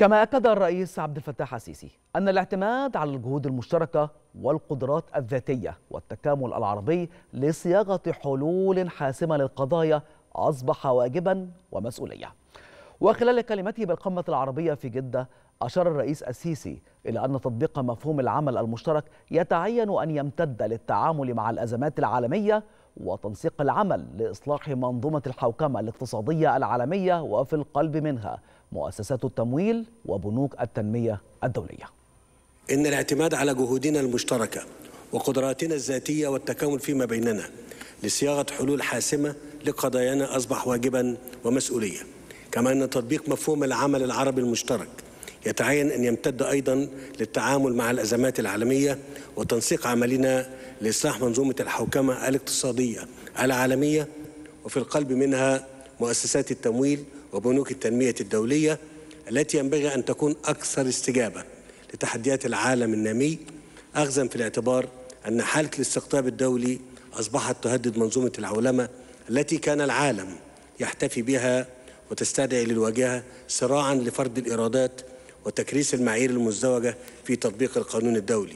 كما أكد الرئيس عبد الفتاح السيسي أن الاعتماد على الجهود المشتركة والقدرات الذاتية والتكامل العربي لصياغة حلول حاسمة للقضايا أصبح واجبا ومسؤولية وخلال كلمته بالقمة العربية في جدة أشار الرئيس السيسي إلى أن تطبيق مفهوم العمل المشترك يتعين أن يمتد للتعامل مع الأزمات العالمية وتنسيق العمل لإصلاح منظومة الحوكمة الاقتصادية العالمية وفي القلب منها مؤسسات التمويل وبنوك التنمية الدولية إن الاعتماد على جهودنا المشتركة وقدراتنا الذاتية والتكامل فيما بيننا لصياغة حلول حاسمة لقضايانا أصبح واجبا ومسؤولية كما أن تطبيق مفهوم العمل العربي المشترك يتعين أن يمتد أيضا للتعامل مع الأزمات العالمية وتنسيق عملنا لإصلاح منظومة الحوكمة الاقتصادية العالمية وفي القلب منها مؤسسات التمويل وبنوك التنمية الدولية التي ينبغي أن تكون أكثر استجابة لتحديات العالم النامي أخذا في الاعتبار أن حالة الاستقطاب الدولي أصبحت تهدد منظومة العولمة التي كان العالم يحتفي بها وتستدعي للواجهة صراعا لفرض الإيرادات وتكريس المعايير المزدوجة في تطبيق القانون الدولي